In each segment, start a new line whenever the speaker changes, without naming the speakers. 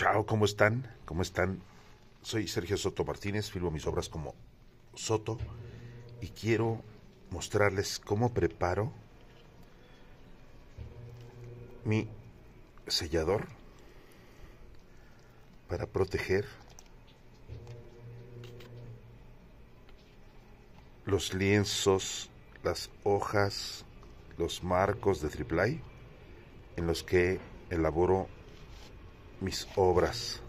Chao, ¿cómo están? ¿Cómo están? Soy Sergio Soto Martínez, filmo mis obras como Soto y quiero mostrarles cómo preparo mi sellador para proteger los lienzos, las hojas, los marcos de triplay en los que elaboro mis obras.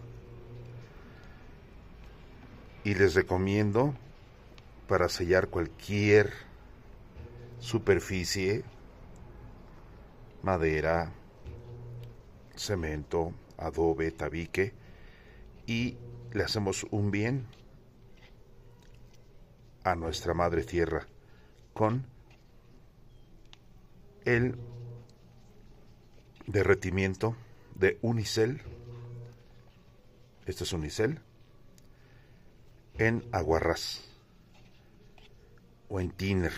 Y les recomiendo para sellar cualquier superficie, madera, cemento, adobe, tabique, y le hacemos un bien a nuestra madre tierra con el derretimiento de unicel este es Unicel, en Aguarrás o en Tiner.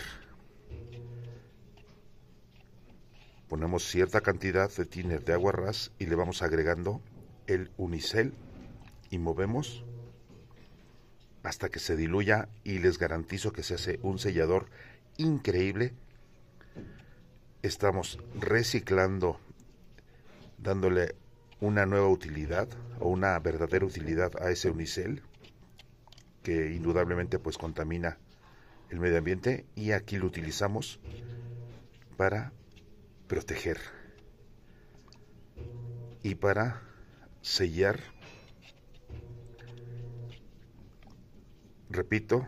Ponemos cierta cantidad de Tiner de Aguarrás y le vamos agregando el Unicel y movemos hasta que se diluya y les garantizo que se hace un sellador increíble. Estamos reciclando, dándole una nueva utilidad o una verdadera utilidad a ese unicel que indudablemente pues contamina el medio ambiente y aquí lo utilizamos para proteger y para sellar repito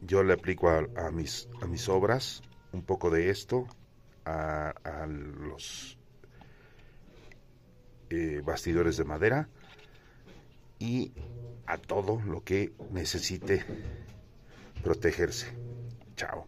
yo le aplico a, mis a mis obras un poco de esto a los eh, bastidores de madera y a todo lo que necesite protegerse. Chao.